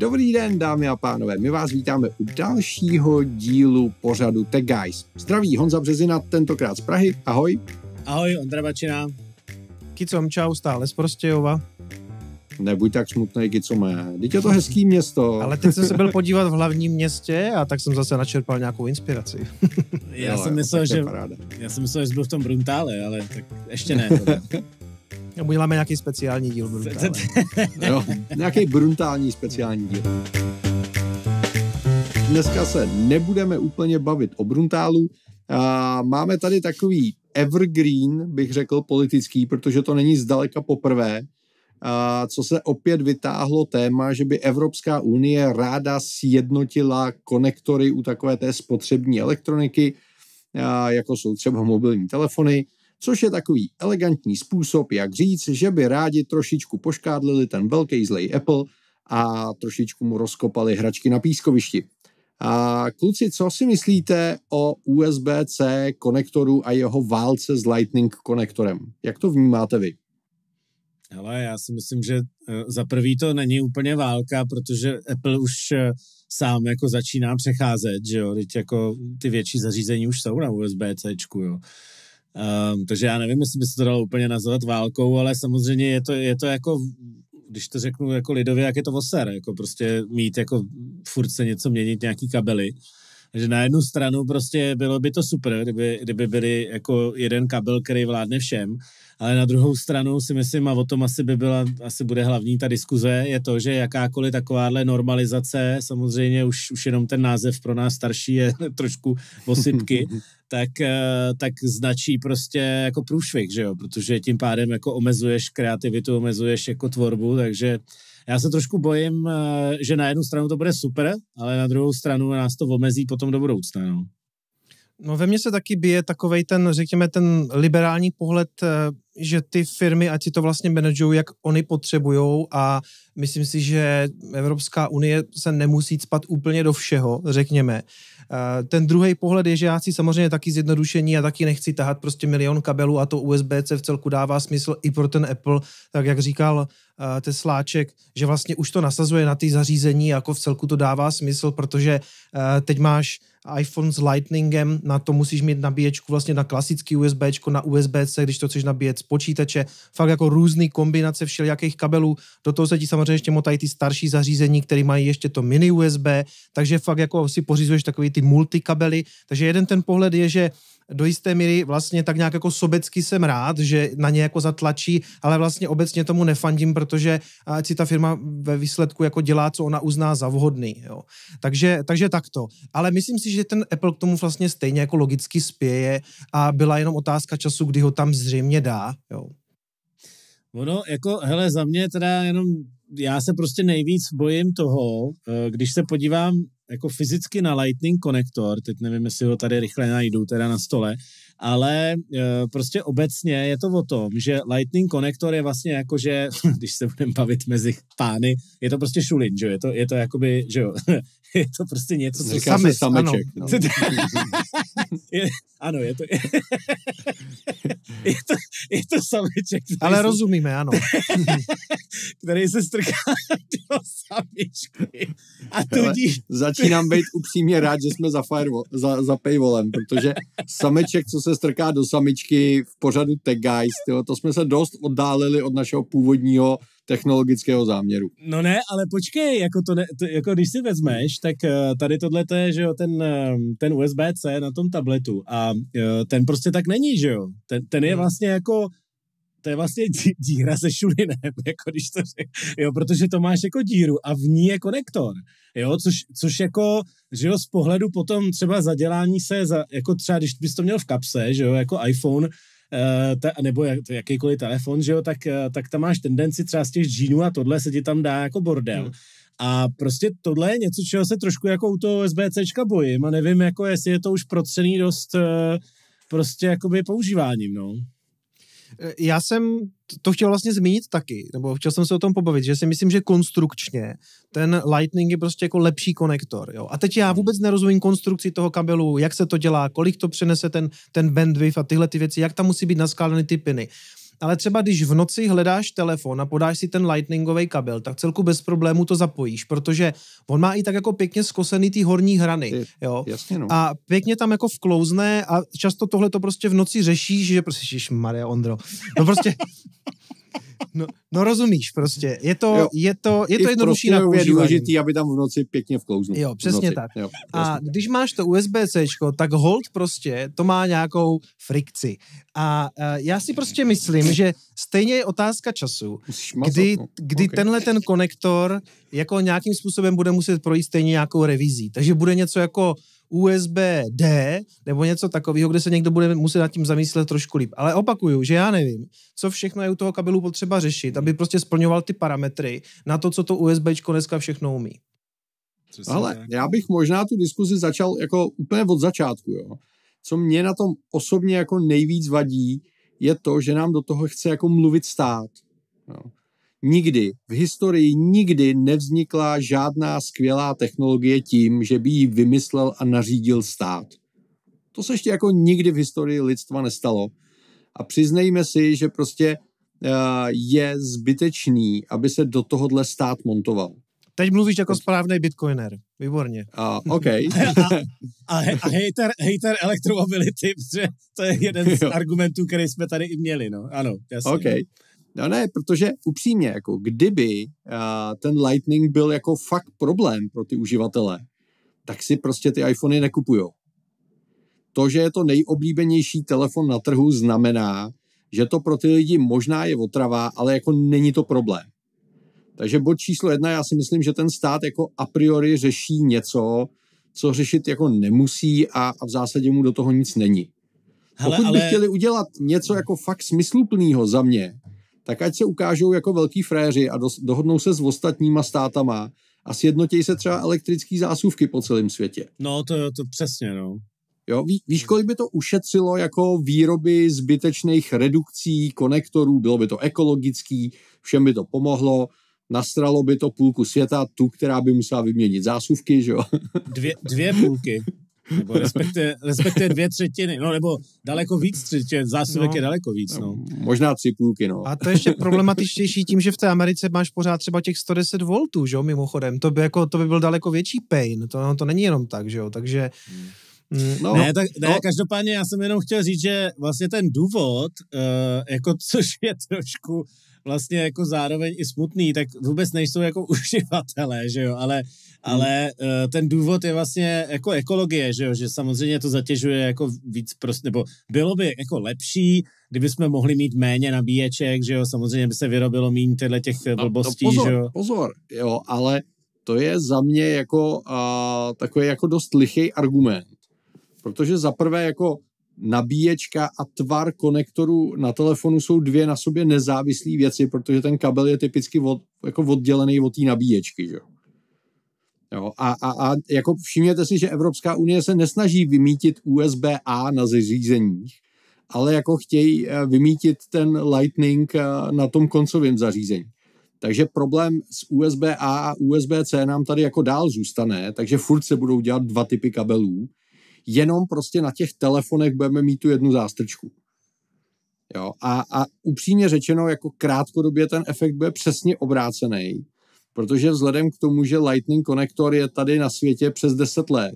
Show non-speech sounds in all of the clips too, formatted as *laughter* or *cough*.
Dobrý den, dámy a pánové, my vás vítáme u dalšího dílu pořadu Tech Guys. Zdraví Honza Březina, tentokrát z Prahy, ahoj. Ahoj, Ondra Bačina. Kicom, čau, stále z Prostějova. Nebuď tak smutný, Kicome, teď je to hezký město. Ale teď jsem se byl podívat v hlavním městě a tak jsem zase načerpal nějakou inspiraci. já, jo, jsem myslel, že, já jsem myslel, že byl v tom Bruntále, ale tak ještě ne. *laughs* uděláme nějaký speciální díl. *laughs* jo, nějaký brutální speciální díl. Dneska se nebudeme úplně bavit o Bruntálu. Máme tady takový evergreen, bych řekl, politický, protože to není zdaleka poprvé, co se opět vytáhlo téma, že by Evropská unie ráda sjednotila konektory u takové té spotřební elektroniky, jako jsou třeba mobilní telefony což je takový elegantní způsob, jak říct, že by rádi trošičku poškádlili ten velký zlej Apple a trošičku mu rozkopali hračky na pískovišti. A kluci, co si myslíte o USB-C konektoru a jeho válce s Lightning konektorem? Jak to vnímáte vy? Ale já si myslím, že eh, za prvý to není úplně válka, protože Apple už eh, sám jako začíná přecházet, že jo, teď jako ty větší zařízení už jsou na USB-C, jo. Um, takže já nevím, jestli by se to dalo úplně nazvat válkou, ale samozřejmě je to, je to jako, když to řeknu jako lidově, jak je to voser, jako prostě mít jako furt se něco měnit, nějaký kabely. Takže na jednu stranu prostě bylo by to super, kdyby, kdyby byli jako jeden kabel, který vládne všem, ale na druhou stranu si myslím, a o tom asi by byla, asi bude hlavní ta diskuze, je to, že jakákoliv takováhle normalizace, samozřejmě už, už jenom ten název pro nás starší je *laughs* trošku osypky, *laughs* tak, eh, tak značí prostě jako průšvih, že jo, protože tím pádem jako omezuješ kreativitu, omezuješ jako tvorbu, takže já se trošku bojím, eh, že na jednu stranu to bude super, ale na druhou stranu nás to omezí potom do budoucna, no. No ve mně se taky bije takový ten, řekněme, ten liberální pohled, eh, že ty firmy, ať si to vlastně manažují, jak oni potřebují a myslím si, že Evropská unie se nemusí spat úplně do všeho, řekněme. Eh, ten druhý pohled je, že já si samozřejmě taky zjednodušení a taky nechci tahat prostě milion kabelů a to USB-C v celku dává smysl i pro ten Apple, tak jak říkal eh, Tesláček, že vlastně už to nasazuje na ty zařízení, jako v celku to dává smysl, protože teď máš iPhone s Lightningem, na to musíš mít nabíječku vlastně na klasický USB, na USB-C, když to chceš nabíjet z počítače, fakt jako různý kombinace všelijakých kabelů, do toho se ti samozřejmě ještě motají ty starší zařízení, které mají ještě to mini USB, takže fakt jako si pořizuješ takový ty multikabely, takže jeden ten pohled je, že do jisté míry vlastně tak nějak jako sobecky jsem rád, že na ně jako zatlačí, ale vlastně obecně tomu nefandím, protože ať si ta firma ve výsledku jako dělá, co ona uzná za vhodný. Jo. Takže, takže takto. Ale myslím si, že ten Apple k tomu vlastně stejně jako logicky spěje a byla jenom otázka času, kdy ho tam zřejmě dá. Jo. Ono, jako, hele, za mě teda jenom, já se prostě nejvíc bojím toho, eh, když se podívám jako fyzicky na Lightning konektor, teď nevím, jestli ho tady rychle najdu, teda na stole, ale e, prostě obecně je to o tom, že Lightning konektor je vlastně jako, že, *laughs* když se budeme bavit mezi pány, je to prostě šulin, že jo, je to, je to jakoby, že jo, *laughs* je to prostě něco, co... Říká samic, sameček. Ano. No. *laughs* je, ano, je to... Je, je to, je to sameček. Ale se, rozumíme, ano. který se strká do samičky. A tudíž... zač- začínám být upřímně rád, že jsme za, firewall, za, za paywallem, protože sameček, co se strká do samičky v pořadu Tech Guys, tyjo, to jsme se dost oddálili od našeho původního technologického záměru. No ne, ale počkej, jako, to ne, to, jako když si vezmeš, tak eh, tady tohle to je, že jo, ten, eh, ten USB-C na tom tabletu a eh, ten prostě tak není, že jo. Ten, ten je hmm. vlastně jako to je vlastně díra se šulinem, *laughs* jako když to řek, jo, protože to máš jako díru a v ní je konektor, jo, což, což jako, že jo, z pohledu potom třeba zadělání se, za, jako třeba když bys to měl v kapse, že jo, jako iPhone, eh, ta, nebo jak, jakýkoliv telefon, že jo, tak, eh, tak tam máš tendenci třeba z těch džínů a tohle se ti tam dá jako bordel. Hmm. A prostě tohle je něco, čeho se trošku jako u toho sbc bojím a nevím, jako jestli je to už protřený dost eh, prostě jakoby používáním, no. Eh, já jsem to chtěl vlastně zmínit taky, nebo chtěl jsem se o tom pobavit, že si myslím, že konstrukčně ten Lightning je prostě jako lepší konektor. Jo? A teď já hmm. vůbec nerozumím konstrukci toho kabelu, jak se to dělá, kolik to přenese ten, ten bandwidth a tyhle ty věci, jak tam musí být naskáleny ty piny. Ale třeba když v noci hledáš telefon a podáš si ten lightningový kabel, tak celku bez problému to zapojíš, protože on má i tak jako pěkně skosený ty horní hrany. Je, jo? Jasně no. A pěkně tam jako vklouzne a často tohle to prostě v noci řešíš, že prostě, Maria Ondro, no prostě *laughs* No, no rozumíš prostě, je to, je to, je to jednodušší na je důležitý, aby tam v noci pěkně vklouznu. Jo, přesně tak. Jo, a když máš to USB-C, tak hold prostě, to má nějakou frikci. A uh, já si prostě myslím, že stejně je otázka času, mazat, kdy, no. kdy okay. tenhle ten konektor jako nějakým způsobem bude muset projít stejně nějakou revizí. Takže bude něco jako USB-D nebo něco takového, kde se někdo bude muset nad tím zamyslet trošku líp. Ale opakuju, že já nevím, co všechno je u toho kabelu potřeba řešit, aby prostě splňoval ty parametry na to, co to USB dneska všechno umí. Ale já bych možná tu diskuzi začal jako úplně od začátku. Jo. Co mě na tom osobně jako nejvíc vadí, je to, že nám do toho chce jako mluvit stát. Jo. Nikdy, v historii nikdy nevznikla žádná skvělá technologie tím, že by ji vymyslel a nařídil stát. To se ještě jako nikdy v historii lidstva nestalo. A přiznejme si, že prostě eh, je zbytečný, aby se do tohohle stát montoval. Teď mluvíš jako správný bitcoiner. Výborně. A, OK. *laughs* a, a, a hater, hater elektromobility, protože to je jeden z jo. argumentů, který jsme tady i měli. No. Ano, jasně. OK. No. No ne, protože upřímně, jako kdyby uh, ten Lightning byl jako fakt problém pro ty uživatele, tak si prostě ty iPhony nekupujou. To, že je to nejoblíbenější telefon na trhu, znamená, že to pro ty lidi možná je otrava, ale jako není to problém. Takže bod číslo jedna, já si myslím, že ten stát jako a priori řeší něco, co řešit jako nemusí a, a v zásadě mu do toho nic není. Hele, Pokud ale... by chtěli udělat něco jako fakt smysluplného za mě, tak ať se ukážou jako velký fréři a dohodnou se s ostatníma státama a sjednotějí se třeba elektrický zásuvky po celém světě. No, to, to přesně, no. Jo, ví, víš, kolik by to ušetřilo jako výroby zbytečných redukcí, konektorů, bylo by to ekologický, všem by to pomohlo, nastralo by to půlku světa, tu, která by musela vyměnit zásuvky, že jo? *laughs* Dvě, dvě půlky. Nebo respektive, respektive dvě třetiny, no nebo daleko víc třetin, zásobek no, je daleko víc. No. no. Možná tři půlky, no. A to je ještě problematičtější tím, že v té Americe máš pořád třeba těch 110 voltů že jo, mimochodem. To by, jako, to by byl daleko větší pain, to, no, to není jenom tak, že jo, takže... Hmm. No, ne, tak, ne, no. každopádně já jsem jenom chtěl říct, že vlastně ten důvod, uh, jako což je trošku vlastně jako zároveň i smutný, tak vůbec nejsou jako *laughs* uživatelé, že jo, ale Hmm. ale uh, ten důvod je vlastně jako ekologie, že jo, že samozřejmě to zatěžuje jako víc prostě, nebo bylo by jako lepší, kdyby jsme mohli mít méně nabíječek, že jo, samozřejmě by se vyrobilo méně těchto těch blbostí, no, no pozor, že jo. Pozor, jo, ale to je za mě jako uh, takový jako dost lichý argument, protože za prvé jako nabíječka a tvar konektoru na telefonu jsou dvě na sobě nezávislé věci, protože ten kabel je typicky od, jako oddělený od té nabíječky, že jo. Jo, a, a, a jako všimněte si, že Evropská unie se nesnaží vymítit USB-A na zařízeních, ale jako chtějí eh, vymítit ten Lightning eh, na tom koncovém zařízení. Takže problém s USB-A a USB-C nám tady jako dál zůstane, takže furt se budou dělat dva typy kabelů, jenom prostě na těch telefonech budeme mít tu jednu zástrčku. Jo, a, a upřímně řečeno, jako krátkodobě ten efekt bude přesně obrácený, protože vzhledem k tomu, že Lightning konektor je tady na světě přes 10 let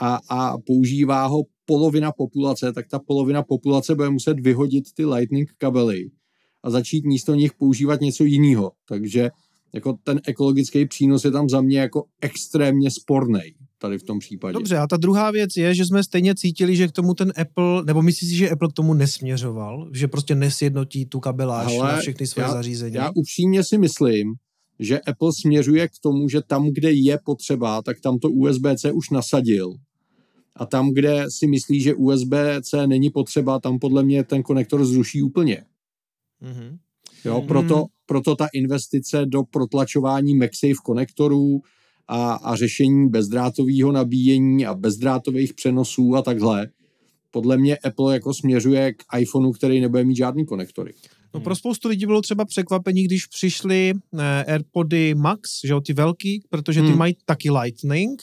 a, a používá ho polovina populace, tak ta polovina populace bude muset vyhodit ty Lightning kabely a začít místo nich používat něco jiného. Takže jako ten ekologický přínos je tam za mě jako extrémně sporný tady v tom případě. Dobře, a ta druhá věc je, že jsme stejně cítili, že k tomu ten Apple, nebo myslíš si, že Apple k tomu nesměřoval, že prostě nesjednotí tu kabeláž Hele, na všechny své já, zařízení? Já upřímně si myslím, že Apple směřuje k tomu, že tam, kde je potřeba, tak tam to USB-C už nasadil. A tam, kde si myslí, že USB-C není potřeba, tam podle mě ten konektor zruší úplně. Mm-hmm. Jo, proto, mm-hmm. proto ta investice do protlačování MagSafe konektorů a, a řešení bezdrátového nabíjení a bezdrátových přenosů a takhle, podle mě Apple jako směřuje k iPhoneu, který nebude mít žádný konektory. No hmm. pro spoustu lidí bylo třeba překvapení, když přišly eh, AirPody Max, že jo, ty velký, protože ty hmm. mají taky Lightning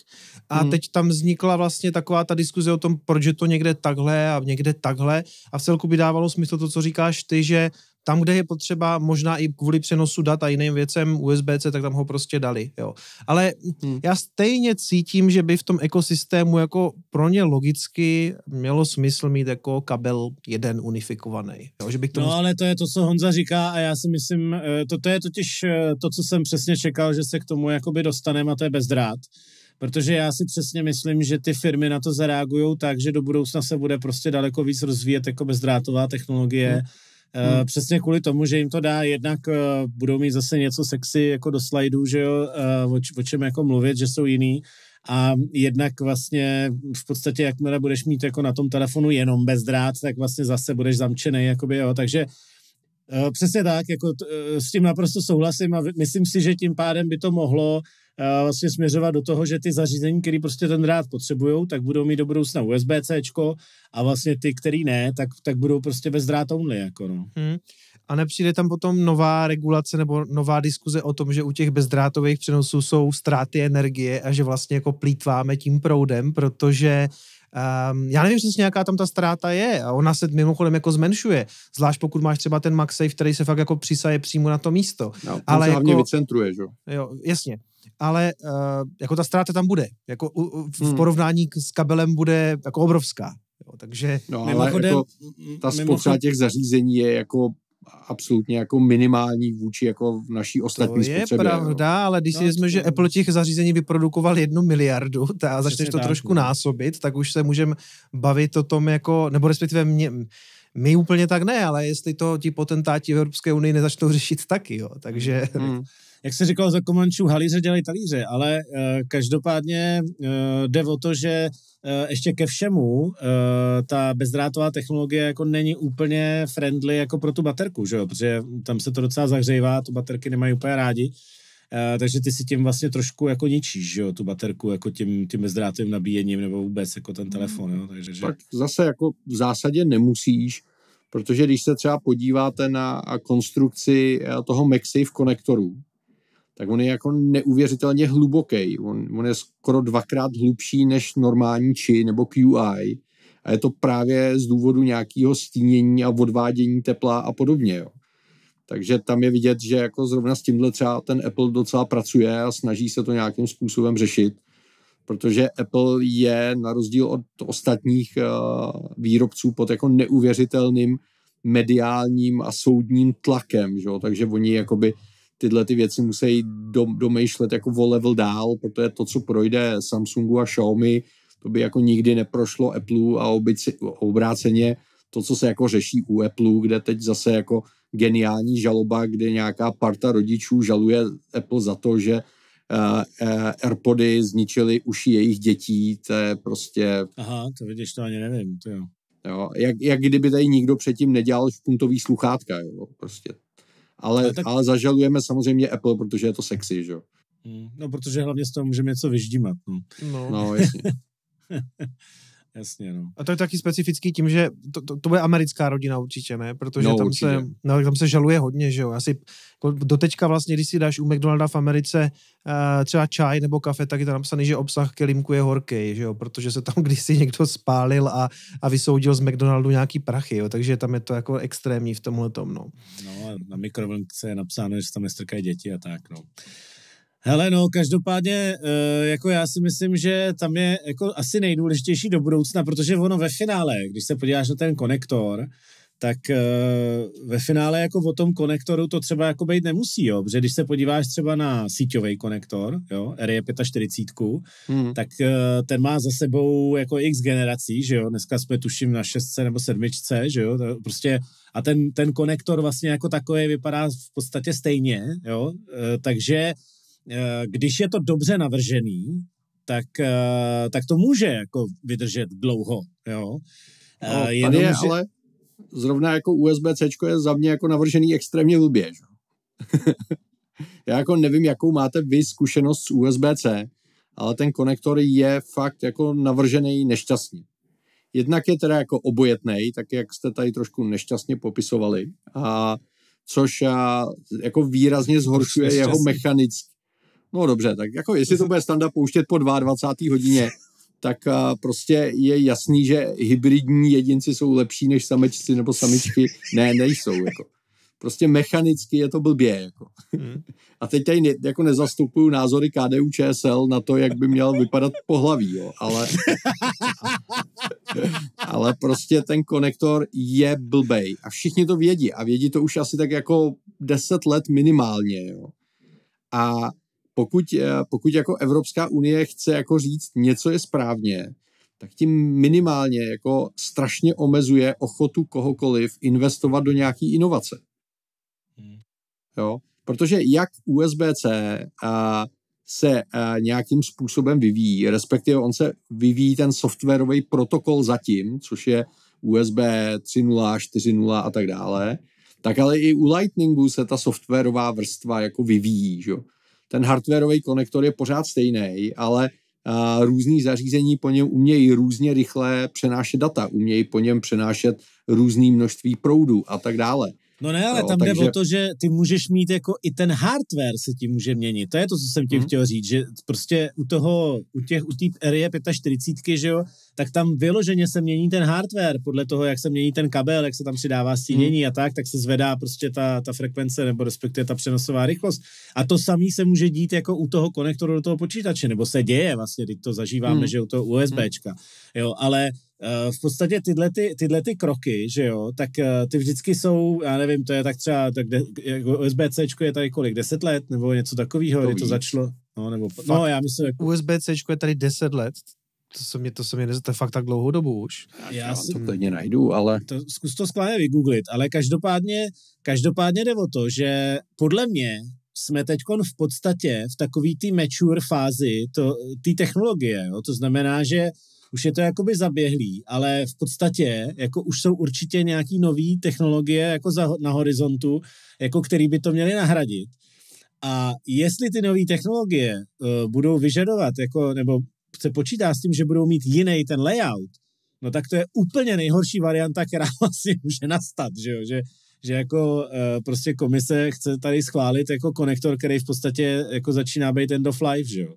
a hmm. teď tam vznikla vlastně taková ta diskuze o tom, proč je to někde takhle a někde takhle a v celku by dávalo smysl to, co říkáš ty, že tam, kde je potřeba, možná i kvůli přenosu dat a jiným věcem USB-C, tak tam ho prostě dali. Jo. Ale hmm. já stejně cítím, že by v tom ekosystému jako pro ně logicky mělo smysl mít jako kabel jeden unifikovaný. Jo, že by k tomu... No ale to je to, co Honza říká a já si myslím, eh, to, to je totiž eh, to, co jsem přesně čekal, že se k tomu jakoby dostaneme a to je bezdrát. Protože já si přesně myslím, že ty firmy na to zareagují tak, že do budoucna se bude prostě daleko víc rozvíjet jako bezdrátová technologie. Hmm Eh, hmm. Přesně kvůli tomu, že jim to dá, jednak eh, budou mít zase něco sexy jako do slajdů, že jo, eh, o, o, o čem jako mluvit, že jsou jiný. A jednak vlastně v podstatě, jakmile budeš mít jako na tom telefonu jenom bez drát, tak vlastně zase budeš zamčený, jakoby, jo. Takže přesně tak, jako t, s tím naprosto souhlasím a myslím si, že tím pádem by to mohlo vlastně směřovat do toho, že ty zařízení, které prostě ten drát potřebují, tak budou mít do budoucna USB-C a vlastně ty, který ne, tak, tak budou prostě bez drát only, jako no. Hmm. A nepřijde tam potom nová regulace nebo nová diskuze o tom, že u těch bezdrátových přenosů jsou ztráty energie a že vlastně jako plítváme tím proudem, protože Um, já nevím přesně, jaká tam ta ztráta je a ona se mimochodem jako zmenšuje, zvlášť pokud máš třeba ten MagSafe, který se fakt jako přisaje přímo na to místo. No, Ale se jako, hlavně vycentruje, že? Jo, jasně ale uh, jako ta ztráta tam bude. Jako u, v hmm. porovnání s kabelem bude jako obrovská. Jo, takže no, ale jako ta spotřeba těch zařízení je jako absolutně jako minimální vůči jako v naší ostatní to spotřebě. To je pravda, jo. ale když no, si vezmeme, že Apple těch zařízení vyprodukoval jednu miliardu *laughs* a začneš to dá, trošku ne. No. násobit, tak už se můžeme bavit o tom jako, nebo respektive mě, my úplně tak ne, ale jestli to ti potentáti v Evropské unii nezačnou řešit taky, jo, takže... Hmm jak se říkalo, za komančů halíře dělají talíře, ale uh, každopádně uh, jde o to, že uh, ještě ke všemu uh, ta bezdrátová technologie jako není úplně friendly jako pro tu baterku, že jo? protože tam se to docela zahřejvá, tu baterky nemají úplně rádi, Uh, takže ty si tím vlastně trošku jako ničíš, že jo, tu baterku jako tím, tím bezdrátovým nabíjením nebo vůbec jako ten telefon, jo, takže že... Tak zase jako v zásadě nemusíš, protože když se třeba podíváte na konstrukci toho MagSafe konektoru, tak on je jako neuvěřitelně hluboký. On, on je skoro dvakrát hlubší než normální či nebo QI. A je to právě z důvodu nějakého stínění a odvádění tepla a podobně. Jo. Takže tam je vidět, že jako zrovna s tímhle třeba ten Apple docela pracuje a snaží se to nějakým způsobem řešit, protože Apple je na rozdíl od ostatních eh, výrobců pod jako neuvěřitelným mediálním a soudním tlakem, že jo? takže oni jakoby uh, tyhle ty věci musí domýšlet jako o level dál, protože to, co projde Samsungu a Xiaomi, to by jako nikdy neprošlo Apple a obráceně to, co se jako řeší u Apple, kde teď zase jako geniální žaloba, kde nějaká parta rodičů žaluje Apple za to, že uh, uh, AirPody zničili uši jejich dětí, to je prostě... Aha, to vidíš, to ani nevím, to jo. jo jak, jak kdyby tady nikdo předtím nedělal špuntový sluchátka, jo, prostě ale, ale, tak... ale zažalujeme samozřejmě Apple, protože je to sexy, že jo. Hmm, no, protože hlavně z toho můžeme něco vyždímat. No, no. no jasně. *laughs* Jasně, no. A to je taky specifický tím, že to, to, to bude americká rodina určitě, ne? Protože no, tam, určitě. se, no, tam se žaluje hodně, že jo? Asi doteďka vlastně, když si dáš u McDonalda v Americe uh, třeba čaj nebo kafe, tak je tam napsaný, že obsah kelímku je horký, že jo? Protože se tam *laughs* kdysi někdo spálil a, a vysoudil z McDonaldu nějaký prachy, jo? Takže tam je to jako extrémní v tomhle tom, no. No a na mikrovlnce je napsáno, že tam nestrkají děti a tak, no. Hele, no, každopádně, eh, jako já si myslím, že tam je jako asi nejdůležitější do budoucna, protože ono ve finále, když se podíváš na ten konektor, tak eh, ve finále jako o tom konektoru to třeba jako být nemusí, jo, protože když se podíváš třeba na síťový konektor, jo, RE 45, hmm. tak eh, ten má za sebou jako x generací, že jo, dneska jsme tuším na šestce nebo sedmičce, že jo, prostě a ten, ten konektor vlastně jako takový vypadá v podstatě stejně, jo, takže Eh, když je to dobře navržený, tak, eh, tak to může jako vydržet dlouho. Jo? Eh, no, Jenom, je, že... ale zrovna jako USB-C je za mě jako navržený extrémně blbě. *laughs* Já jako nevím, jakou máte vy zkušenost s USB-C, ale ten konektor je fakt jako navržený nešťastně. Jednak je teda jako obojetný, tak jak jste tady trošku nešťastně popisovali, a což a, jako výrazně zhoršuje jeho mechanický No dobře, tak jako jestli to bude standa pouštět po 22. hodině, *laughs* tak prostě je jasný, že hybridní jedinci jsou lepší než samečci nebo samičky. Ne, nejsou. Jako. Prostě mechanicky je to blbě. Jako. Hmm. *laughs* A teď tady ne, jako nezastupuju názory KDU ČSL na to, jak by měl vypadat pohlaví, jo, ale, *laughs* ale prostě ten konektor je blbej. A všichni to vědí. A vědí to už asi tak jako 10 let minimálně. Jo. A pokud, eh, pokud jako Evropská unie chce jako říct, něco je správně, tak tím minimálně jako strašně omezuje ochotu kohokoliv investovat do nějaký inovace. Hmm. Jo? Protože jak USB-C a, eh, se a, eh, nějakým způsobem vyvíjí, respektive on se vyvíjí ten softwarový protokol zatím, což je USB 3.0, 4.0 a tak dále, tak ale i u Lightningu se ta softwarová vrstva jako vyvíjí. Že? ten hardwareový konektor je pořád stejný, ale různý zařízení po něm umějí různě rychle přenášet data, umějí po něm přenášet různé množství proudů a tak dále. No ne, ale jo, tam takže... jde o to, že ty můžeš mít jako i ten hardware se ti může měnit. To je to, co jsem ti hmm. chtěl říct, že prostě u toho, u těch, u té Area 45, že jo, tak tam vyloženě se mění ten hardware podle toho, jak se mění ten kabel, jak se tam přidává stínění hmm. a tak, tak se zvedá prostě ta, ta frekvence nebo respektive ta přenosová rychlost. A to samý se může dít jako u toho konektoru do toho počítače, nebo se děje vlastně, teď to zažíváme, hmm. že u toho USBčka. Hmm. Jo, ale Eh, v podstatě tyhle, ty, tyhle ty kroky, že jo, tak eh, ty vždycky jsou, já nevím, to je tak třeba, tak de, jako USB-C je tady kolik, 10 let nebo něco takového, kdy to začalo, no nebo, fakt, no já myslím, jako... USB-C je tady 10 let, to se mě, to se mě nezete fakt tak dlouhou dobu už. Já, já si, to klidně najdu, ale... To, zkus to skláně vygooglit, ale každopádně, každopádně jde o to, že podle mě jsme teď v podstatě v takový té mature fázi té technologie, jo? to znamená, že už je to jakoby zaběhlý, ale v podstatě jako už jsou určitě nějaký nové technologie jako za, na horizontu, jako který by to měly nahradit. A jestli ty nové technologie uh, budou vyžadovat, jako, nebo se počítá s tím, že budou mít jiný ten layout, no tak to je úplně nejhorší varianta, která *laughs* vlastně může nastat, že jo, že, že jako uh, prostě komise chce tady schválit jako konektor, který v podstatě jako začíná být end of life, že jo.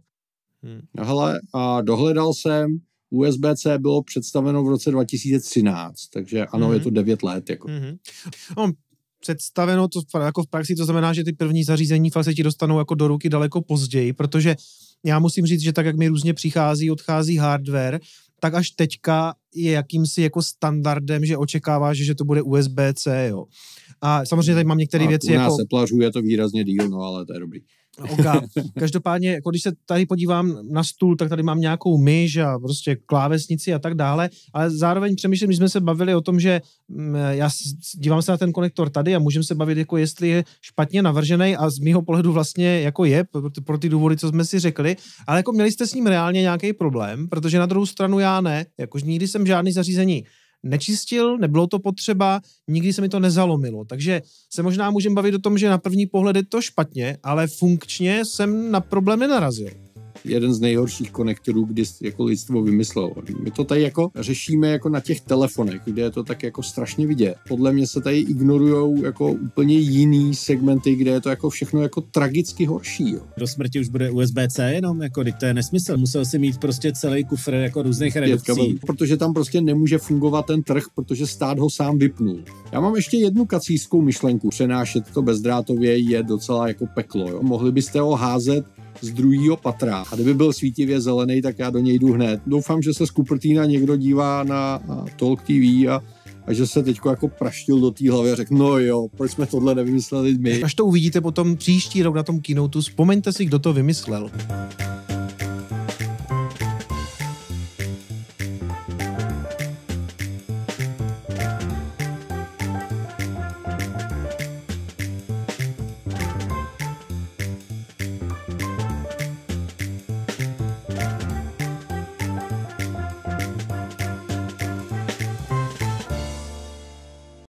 Hmm. Hele, a dohledal jsem, USB-C bylo představeno v roce 2013, takže ano, mm-hmm. je mhm. to 9 let. Jako. Mm-hmm. No, představeno to jako v praxi, to znamená, že ty první zařízení fakt se ti dostanou jako do ruky daleko později, protože já musím říct, že tak, jak mi různě přichází, odchází hardware, tak až teďka je jakýmsi jako standardem, že očekáváš, že to bude USB-C, jo. A samozřejmě hmm. tady mám některé věci u nás jako... je to výrazně díl, no ale to je dobrý. Oka. Každopádně, jako když se tady podívám na stůl, tak tady mám nějakou myš a prostě klávesnici a tak dále, ale zároveň přemýšlím, když jsme se bavili o tom, že mm, já dívám se na ten konektor tady a můžeme se bavit, jako jestli je špatně navržený a z mého pohledu vlastně jako je, pro ty důvody, co jsme si řekli, ale jako měli jste s ním reálně nějaký problém, protože na druhou stranu já ne, jakož nikdy jsem žádný zařízení nečistil, nebylo to potřeba, nikdy se mi to nezalomilo. Takže se možná můžeme bavit o tom, že na první pohled je to špatně, ale funkčně jsem na problém nenarazil jeden z nejhorších konektorů, kdy jako lidstvo vymyslelo. My to tady jako řešíme jako na těch telefonech, kde je to tak jako strašně vidět. Podle mě se tady ignorují jako úplně jiný segmenty, kde je to jako všechno jako tragicky horší. Jo. Do smrti už bude USB-C jenom, jako to je nesmysl. Musel si mít prostě celý kufr jako různých redukcí. Protože tam prostě nemůže fungovat ten trh, protože stát ho sám vypnul. Já mám ještě jednu kacískou myšlenku. Přenášet to bezdrátově je docela jako peklo. Jo. Mohli byste ho házet z druhého patra. A kdyby byl svítivě zelený, tak já do něj jdu hned. Doufám, že se z Kupertína někdo dívá na, Talk TV a a že se teď jako praštil do té hlavy a řekl, no jo, proč jsme tohle nevymysleli my. Až to uvidíte potom příští rok na tom kinoutu, vzpomeňte si, kdo to vymyslel.